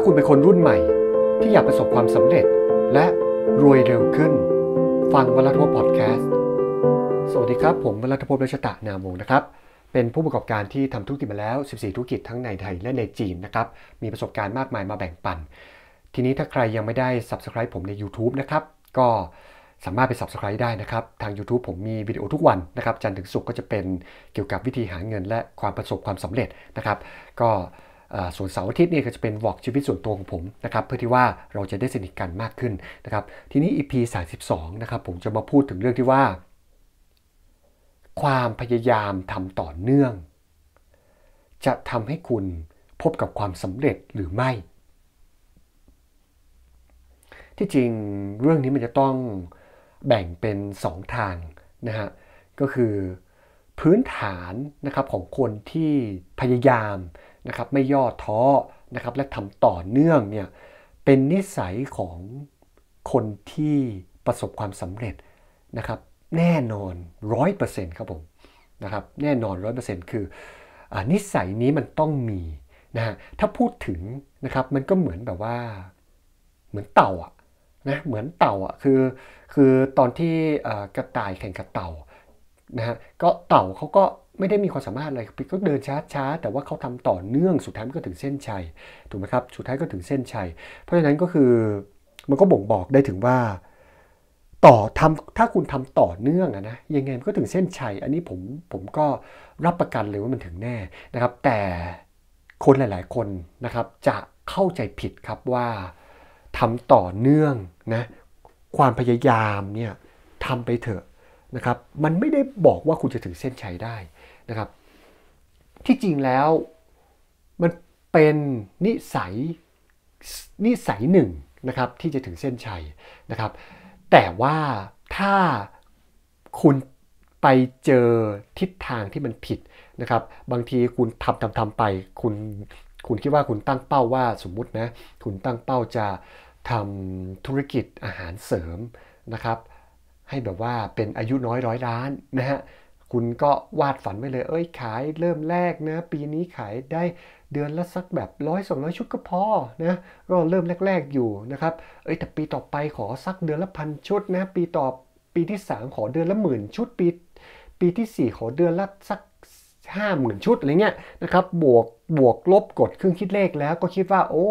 าคุณเป็นคนรุ่นใหม่ ที่อยากประสบความสำเร็จและรวยเร็วขึ้น ฟังวัลัทพพอดแคสต์ สวัสดีครับ ผมวัลัทพรชตะนามวงนะครับ เป็นผู้ประกอบการที่ทำธุรกิจมาแล้ว 14 ธุรกิจทั้งในไทยและในจีนนะครับ มีประสบการณ์มากมายมาแบ่งปัน ทีนี้ถ้าใครยังไม่ได้ Subscribe ผมใน YouTube นะครับ ก็สามารถไป Subscribe ได้นะครับทาง YouTube ผมมีวิดีโอทุกวันนะครับ จันทร์ถึงศุกร์ก็จะเป็นเกี่ยวกับวิธีหาเงิน และความประสบความสำเร็จนะครับ ก็ส่วนเสาร์อาทิตย์นี่ก็จะเป็นวอกชีวิตส่วนตัวของผมนะครับเพื่อที่ว่าเราจะได้สนิทกันมากขึ้นนะครับ ทีนี้ EP 32นะครับผมจะมาพูดถึงเรื่องที่ว่า ความพยายามทำต่อเนื่อง จะทำให้คุณพบกับความสำเร็จหรือไม่ ที่จริงเรื่องนี้มันจะต้องแบ่งเป็น 2 ทางนะฮะก็คือพื้นฐานนะครับของคนที่พยายามนะครับไม่ย่อท้อนะครับและทำต่อเนื่องเนี่ยเป็นนิสัยของคนที่ประสบความสำเร็จนะครับ แน่นอนร้อยเปอร์เซ็นต์ครับผมนะครับแน่นอนร้อยเปอร์เซ็นต์คืออนิสัยนี้มันต้องมีนะฮะถ้าพูดถึงนะครับมันก็เหมือนแบบว่าเหมือนเต่าอะนะเหมือนเต่าอะคือคือตอนที่กระต่ายแข่งกับเต่านะฮะก็เต่าเขาก็ไม่ได้มีความสามารถอะไรก็เดินช้าช้าแต่ว่าเขาทำต่อเนื่องสุดท้ายก็ถึงเส้นชัยถูกไหมครับสุดท้ายก็ถึงเส้นชัย เพราะฉะนั้นก็คือมันก็บ่งบอกได้ถึงว่าต่อทำถ้าคุณทำต่อเนื่องนะยังไงมันก็ถึงเส้นชัย อันนี้ผมผมก็รับประกันเลยว่ามันถึงแน่นะครับ แต่คนหลาย ๆ คนนะครับจะเข้าใจผิดครับว่าทำต่อเนื่องนะความพยายามเนี่ยทำไปเถอะนะครับ มันไม่ได้บอกว่าคุณจะถึงเส้นชัยได้ะครับที่จริงแล้วมันเป็นนิสัยนิสัยหนึ่งนะครับที่จะถึงเส้นชัยนะครับ แต่ว่าถ้าคุณไปเจอทิศทางที่มันผิดนะครับ บางทีคุณทำทำทำไปคุณคุณคิดว่าคุณตั้งเป้าว่าสมมุตินะคุณตั้งเป้าจะทำธุรกิจอาหารเสริมนะครับ ให้แบบว่าเป็นอายุน้อยร้อยล้านนะฮะคุณก็วาดฝันไปเลย เอ้ย ขายเริ่มแรกนะ ปีนี้ขายได้เดือนละสักแบบร้อยสองร้อยชุดก็พอนะก็เริ่มแรกๆอยู่นะครับ เอ้ย แต่ปีต่อไปขอสักเดือนละพันชุดนะ ปีต่อปีที่ 3 ขอเดือนละหมื่นชุด ปีปีที่ 4 ขอเดือนละสัก5 0,000ชุดอะไรเงี้ยนะครับบวกบวกลบกดเครื่องคิดเลขแล้วก็คิดว่าโอ้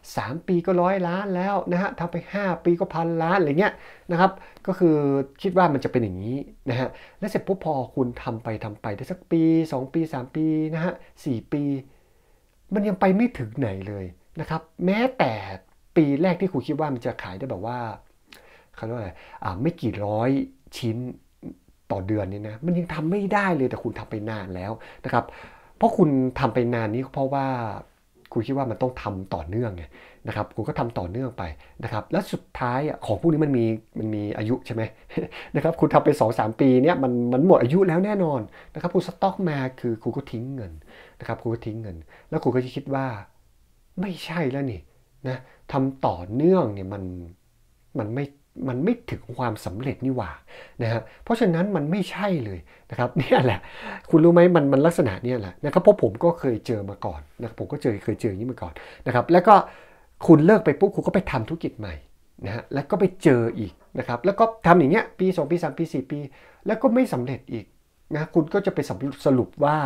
3ปีก็ร้อยล้านแล้วนะฮะทำไป 5 ปีก็พันล้านอะไรเงี้ยนะครับก็คือคิดว่ามันจะเป็นอย่างนี้นะฮะและเสร็จปุ๊บพอคุณทำไปทำไปได้สักปี 2 ปี 3 ปีนะฮะสปี มันยังไปไม่ถึงไหนเลยนะครับแม้แต่ปีแรกที่ครูคิดว่ามันจะขายได้แบบว่าเขาเรียกว่าอะไรอ่าไม่กี่ร้อยชิ้นต่อเดือนนี่นะมันยังทำไม่ได้เลยแต่คุณทำไปนานแล้วนะครับ เพราะคุณทำไปนานนี้เพราะว่าคุณคิดว่ามันต้องทำต่อเนื่องไงนะครับคุณก็ทำต่อเนื่องไปนะครับ แล้วสุดท้ายของพวกนี้มันมีมันมีอายุใช่ไหมนะครับคุณทำไป2อสปีเนี่ยมันมันหมดอายุแล้วแน่นอนนะครับคุณสต็อกมาคือคุณก็ทิ้งเงินนะครับคุณก็ทิ้งเงิน แล้วคุณก็จะคิดว่าไม่ใช่แล้วนี่นะทำต่อเนื่องเนี่ยมันมันไม่มันไม่ถึงความสำเร็จนี่หว่านะฮะเพราะฉะนั้นมันไม่ใช่เลยนะครับเนี่ยแหละ คุณรู้ไหมมันมันลักษณะเนี่ยแหละนะครับเพราะผมก็เคยเจอมาก่อนนะผมก็เจอเคยเจออย่างนี้มาก่อนนะครับแล้วก็คุณเลิกไปปุ๊บคุณก็ไปทำธุรกิจใหม่นะฮะแล้วก็ไปเจออีกนะครับแล้วก็ทำอย่างเงี้ยปี2ปี3ปี4ปีแล้วก็ไม่สำเร็จอีกนะคุณก็จะไปสรุปว่า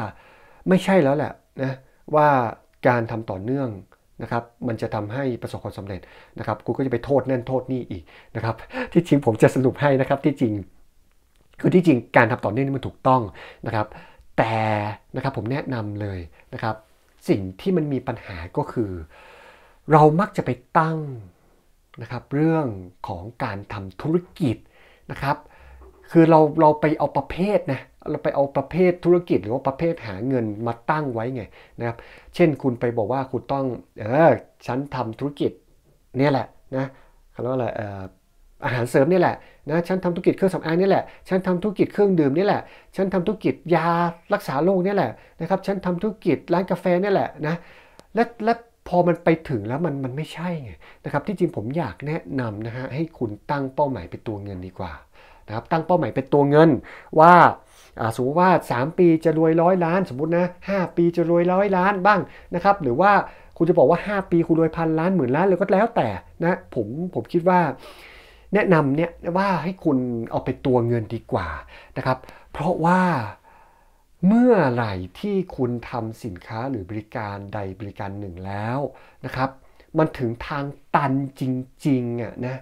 ไม่ใช่แล้วแหละนะว่าการทำต่อเนื่องนะครับ มันจะทำให้ประสบความสำเร็จนะครับคุณก็จะไปโทษนั่นโทษนี่อีกนะครับ ที่จริงผมจะสรุปให้นะครับที่จริง คือที่จริงการทำต่อเนื่องนี่มันถูกต้องนะครับ แต่นะครับผมแนะนำเลยนะครับ สิ่งที่มันมีปัญหาก็คือ เรามักจะไปตั้งนะครับ เรื่องของการทำธุรกิจนะครับคือเราเราไปเอาประเภทนะเราไปเอาประเภทธุรกิจหรือว่าประเภทหาเงินมาตั้งไว้ไงนะครับเช่นคุณไปบอกว่าคุณต้องเออฉันทำธุรกิจเนี่ยแหละนะเขาเรียกว่าอะไรอาหารเสริมนี่แหละนะฉันทำธุรกิจเครื่องสำอางนี่แหละฉันทำธุรกิจเครื่องดื่มนี่แหละ ฉันทำธุรกิจยารักษาโรคนี่แหละนะครับฉันทำธุรกิจร้านกาแฟนี่แหละนะและและพอมันไปถึงแล้วมันมันไม่ใช่ไงนะครับที่จริงผมอยากแนะนำนะฮะให้คุณตั้งเป้าหมายเป็นตัวเงินดีกว่าะครับตั้งเป้าหมายเป็นตัวเงินว่าสมมติว่า 3 ปีจะรวยร้อยล้าน สมมตินะ 5 ปีจะรวยร้อยล้านบ้างนะครับ หรือว่าคุณจะบอกว่า 5 ปีคุณรวยพันล้านหมื่นล้านเลยก็แล้วแต่นะผมผมคิดว่าแนะนำเนี่ยว่าให้คุณเอาเป็นตัวเงินดีกว่านะครับ เพราะว่าเมื่อไหร่ที่คุณทำสินค้าหรือบริการใดบริการหนึ่งแล้วนะครับ มันถึงทางตันจริงๆอ่ะนะ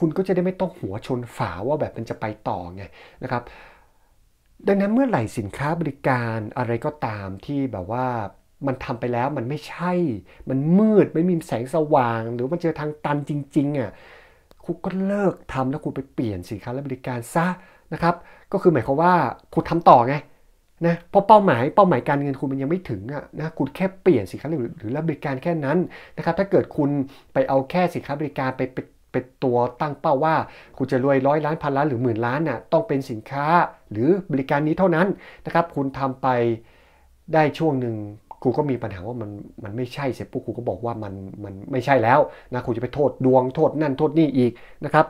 คุณก็จะได้ไม่ต้องหัวชนฝา ว่าแบบมันจะไปต่อไงนะครับ ดังนั้นเมื่อไหร่สินค้าบริการอะไรก็ตามที่แบบว่ามันทำไปแล้วมันไม่ใช่ มันมืดไม่มีแสงสว่าง หรือมันเจอทางตันจริงๆอ่ะคุณก็เลิกทำแล้วคุณไปเปลี่ยนสินค้าและบริการซะนะครับ ก็คือหมายความว่าคุณทำต่อไงนะเพราะเป้าหมาย เป้าหมายการเงินคุณมันยังไม่ถึงอ่ะนะคุณแค่เปลี่ยนสินค้าหรือหรือรับบริการแค่นั้นนะครับถ้าเกิดคุณไปเอาแค่สินค้าบริการไปไปเป็นตัวตั้งเป้าว่าคุณจะรวยร้อยล้านพันล้านหรือหมื่นล้านน่ะต้องเป็นสินค้าหรือบริการนี้เท่านั้นนะครับ คุณทำไปได้ช่วงหนึ่งครูก็มีปัญหาว่ามันมันไม่ใช่เสร็จปุ๊บครูก็บอกว่ามันมันไม่ใช่แล้วนะครูจะไปโทษดวงโทษนั่นโทษนี่อีกนะครับ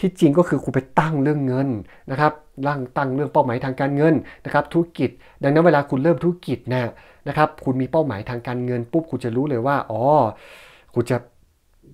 ที่จริงก็คือครูไปตั้งเรื่องเงินนะครับร่างตั้งเรื่องเป้าหมายทางการเงินนะครับธุรกิจ ดังนั้นเวลาคุณเริ่มธุรกิจนะนะครับคุณมีเป้าหมายทางการเงินปุ๊บคุณจะรู้เลยว่าอ๋อคุณจะ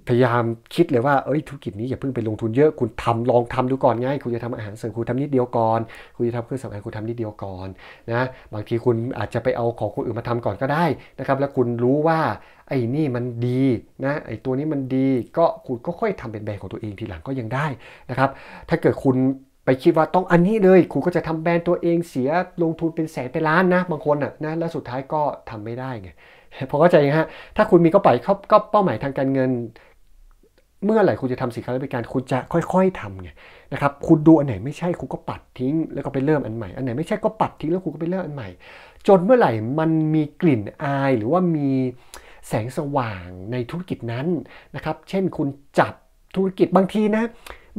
พยายามคิดเลยว่าเอ้ยธุรกิจนี้อย่าเพิ่งไปลงทุนเยอะคุณทำลองทำดูก่อนง่ายคุณจะทำอาหารเสริมคุณทำนิดเดียวก่อนคุณจะทำเครื่องสำอางคุณทำนิดเดียวก่อนนะ บางทีคุณอาจจะไปเอาของคนอื่นมาทำก่อนก็ได้นะครับ แล้วคุณรู้ว่า ไอ้นี่มันดีนะ ไอ้ตัวนี้มันดีก็คุณก็ค่อยทำเป็นแบรนด์ของตัวเองทีหลังก็ยังได้นะครับ ถ้าเกิดคุณไปคิดว่าต้องอันนี้เลย คุณก็จะทำแบรนด์ตัวเองเสียลงทุนเป็นแสนเป็นล้านนะ บางคนอ่ะนะแล้วสุดท้ายก็ทำไม่ได้ไงพอเข้าใจฮะ ถ้าคุณมีก็ไปาก็เป้าหมายทางการเงิน เมื่อไหร่คุณจะทำสินค้าและบริการ คุณจะค่อย ๆทำไง นะครับ คุณดูอันไหน ไม่ใช่ คุณก็ปัดทิ้ง แล้วก็ไปเริ่มอันใหม่ อันไหนไม่ใช่ก็ปัดทิ้ง แล้วคุณก็ไปเริ่มอันใหม่ จนเมื่อไหร่มันมีกลิ่นอายหรือว่ามีแสงสว่างในธุรกิจนั้น นะครับ เช่นคุณจับธุรกิจ บางทีนะ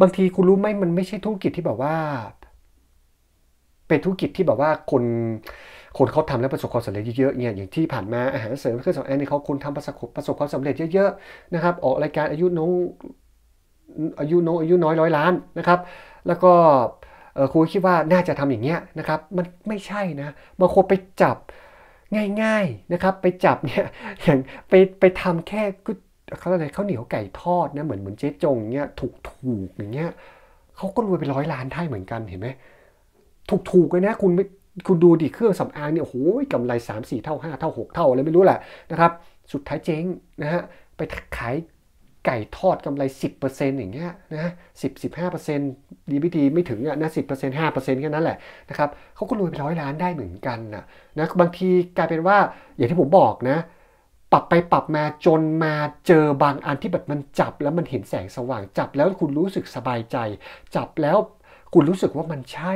บางทีคุณรู้ไหมมันไม่ใช่ธุรกิจที่แบบว่า เป็นธุรกิจที่แบบว่าคนคนเขาทำแล้วประสบความสำเร็จเยอะๆเนี่ยอย่างที่ผ่านมาอาหารเสริมเครื่องสำอางนี่เขาคนทำประสบประสบความสำเร็จเยอะๆ นะครับออกรายการอายุน้องอายุน้องอายุน้อยร้อยล้านนะครับ แล้วก็ครูคิดว่าน่าจะทำอย่างเงี้ยนะครับ มันไม่ใช่นะบางคนไปจับง่าย ๆนะครับ ไปจับเนี่ยอย่างไปไปทำแค่เขาอะไรข้าวเหนียวไก่ทอดนะเหมือนเหมือนเจ๊จงเนี่ยถูกถูกอย่างเงี้ยเขาก็รวยไปร้อยล้านได้เหมือนกันเห็นไหมถูกถูกเลยนะคุณไม่คุณดูดิเครื่องสำอางเนี่ยโอ้โหกำไร 3 4เท่า5เท่า6เท่าอะไรไม่รู้แหละนะครับสุดท้ายเจ๊งนะฮะไปขายไก่ทอดกำไร 10%อย่างเงี้ยนะสิบสิบห้าเปอร์เซ็นต์ดีไม่ดีไม่ถึงอ่ะนะสิบเปอร์เซ็นต์ห้าเปอร์เซ็นต์แค่นั้นแหละนะครับเขาก็รวยไปร้อยล้านได้เหมือนกันนะนะบางทีกลายเป็นว่า อย่างที่ผมบอกนะปรับไปปรับมาจนมาเจอบางอันที่แบบมันจับแล้วมันเห็นแสงสว่างจับ แล้วคุณรู้สึกสบายใจจับแล้วคุณรู้สึกว่ามันใช่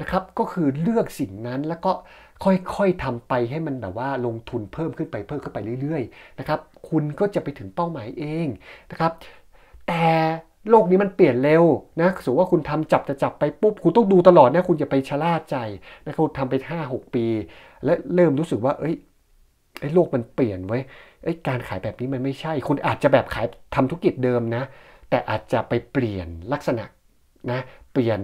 นะครับก็คือเลือกสิ่งนั้นแล้วก็ค่อยๆทำไปให้มันแบบว่าลงทุนเพิ่มขึ้นไปเพิ่มขึ้นไปเรื่อยๆนะครับคุณก็จะไปถึงเป้าหมายเองนะครับ แต่โลกนี้มันเปลี่ยนเร็วนะสมมติว่าคุณทำจับแต่จับไปปุ๊บคุณต้องดูตลอดนะคุณอย่าไปชะล่าใจนะคับทำไป 5 6 ปี และเริ่มรู้สึกว่า เอ้ยไอ้โลกมันเปลี่ยนไว้ไอ้การขายแบบนี้มันไม่ใช่ คุณอาจจะแบบขายทำธุรกิจเดิมนะ แต่อาจจะไปเปลี่ยนลักษณะนะเปลี่ยน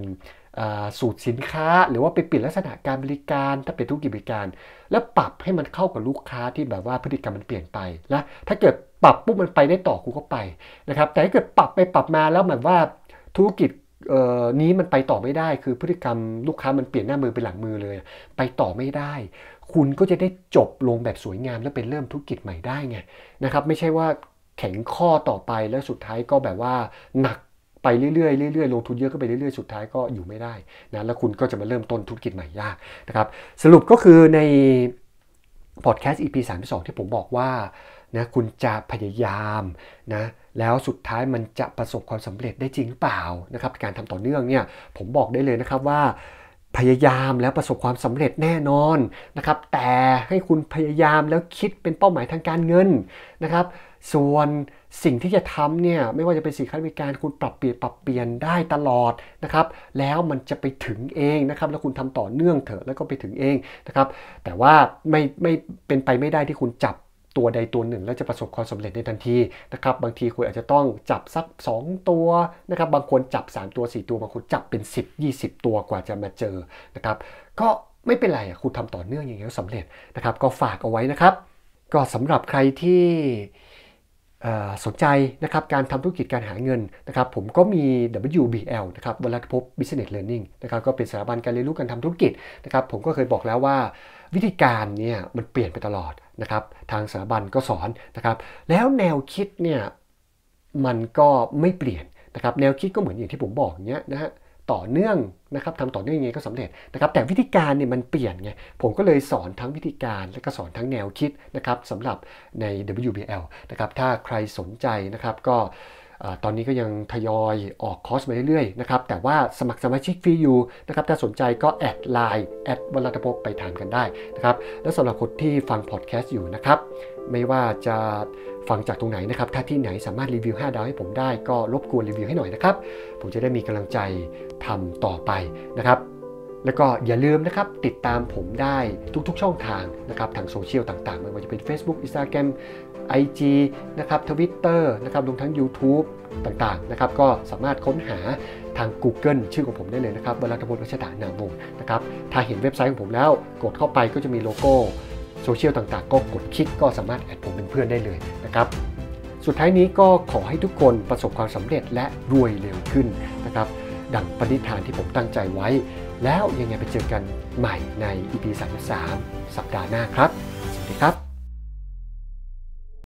สูตรสินค้าหรือว่าไปเปลี่ยนลักษณะการบริการ ถ้าเป็นธุรกิจบริการ แล้วปรับให้มันเข้ากับลูกค้าที่แบบว่าพฤติกรรมมันเปลี่ยนไปนะถ้าเกิดปรับปุ๊บมันไปได้ต่อกูก็ไปนะครับแต่ถ้าเกิดปรับไปปรับมาแล้วเหมือนว่าธุรกิจนี้มันไปต่อไม่ได้ คือพฤติกรรมลูกค้ามันเปลี่ยนหน้ามือเป็นหลังมือเลย ไปต่อไม่ได้ คุณก็จะได้จบลงแบบสวยงาม แล้วเป็นเริ่มธุรกิจใหม่ได้ไงนะครับไม่ใช่ว่าแข็งข้อต่อไปแล้วสุดท้ายก็แบบว่าหนักไปเรื่อยๆเรื่อยๆ ลงทุนเยอะก็ไปเรื่อยๆ สุดท้ายก็อยู่ไม่ได้นะ แล้วคุณก็จะมาเริ่มต้นธุรกิจใหม่ยากนะครับ สรุปก็คือในพอดแคสต์ EP 3 2 ที่ผมบอกว่า นะคุณจะพยายามนะ แล้วสุดท้ายมันจะประสบความสำเร็จได้จริงหรือเปล่านะครับการทำต่อเนื่องเนี่ยผมบอกได้เลยนะครับว่า พยายามแล้วประสบความสำเร็จแน่นอนนะครับ แต่ให้คุณพยายามแล้วคิดเป็นเป้าหมายทางการเงินนะครับส่วนสิ่งที่จะทำเนี่ยไม่ว่าจะเป็นสินค้าบริการคุณปรับเปลี่ยนปรับเปลี่ยนได้ตลอดนะครับ แล้วมันจะไปถึงเองนะครับแล้วคุณทำต่อเนื่องเถอะแล้วก็ไปถึงเองนะครับ แต่ว่าไม่ไม่เป็นไปไม่ได้ที่คุณจับตัวใดตัวหนึ่ง แล้วจะประสบความสำเร็จในทันทีนะครับบางทีคุณอาจจะต้องจับสัก 2 ตัวนะครับ บางคนจับ3ตัว 4 ตัว บางคนจับเป็น 10 20 ตัวกว่าจะมาเจอนะครับก็ไม่เป็นไรคุณทำต่อเนื่องอย่างเงี้ยสำเร็จนะครับ ก็ฝากเอาไว้นะครับ ก็สำหรับใครที่สนใจนะครับการทำธุรกิจการหาเงินนะครับ ผมก็มี WBL นะครับวลัพบ Business Learning นะครับก็เป็นสถาบันการเรียนรู้การทำธุรกิจนะครับ ผมก็เคยบอกแล้วว่าวิธีการเนี่ยมันเปลี่ยนไปตลอดนะครับทางสถาบันก็สอนนะครับ แล้วแนวคิดเนี่ยมันก็ไม่เปลี่ยนนะครับแนวคิดก็เหมือนอย่างที่ผมบอกเนี้ยนะฮะต่อเนื่องนะครับทำต่อเนื่องยังไงก็สำเร็จนะครับแต่วิธีการเนี่ยมันเปลี่ยนไงผมก็เลยสอนทั้งวิธีการและก็สอนทั้งแนวคิดนะครับสำหรับใน WBL นะครับถ้าใครสนใจนะครับก็ตอนนี้ก็ยังทยอยออกคอร์สมาเรื่อยๆนะครับแต่ว่าสมัครสมาชิกฟรีอยู่นะครับถ้าสนใจก็แอดไลน์แอดวรัตภพไปถามกันได้นะครับและสำหรับคนที่ฟังพอดแคสต์อยู่นะครับ ไม่ว่าจะฟังจากตรงไหนนะครับถ้าที่ไหนสามารถรีวิว 5 ดาวให้ผมได้ก็รบกวนรีวิวให้หน่อยนะครับผมจะได้มีกำลังใจทำต่อไปนะครับแล้วก็อย่าลืมนะครับติดตามผมได้ทุกๆช่องทางนะครับทางโซเชียลต่างๆไม่ว่าจะเป็น Facebook Instagram IG นะครับทวิตเตอร์นะครับรวมทั้ง YouTube ต่างๆนะครับก็สามารถค้นหาทาง Google ชื่อของผมได้เลยนะครับวราตบนรัชดานามวงนะครับถ้าเห็นเว็บไซต์ของผมแล้วกดเข้าไปก็จะมีโลโก้ โซเชียลต่างๆ ก็กดคลิกก็สามารถแอดผมเป็นเพื่อนได้เลยนะครับสุดท้ายนี้ก็ขอให้ทุกคนประสบความสำเร็จและรวยเร็วขึ้นนะครับ ดังปณิธานที่ผมตั้งใจไว้แล้วยังไงไปเจอกันใหม่ใน EP 33 สัปดาห์หน้าครับ สวัสดีครับ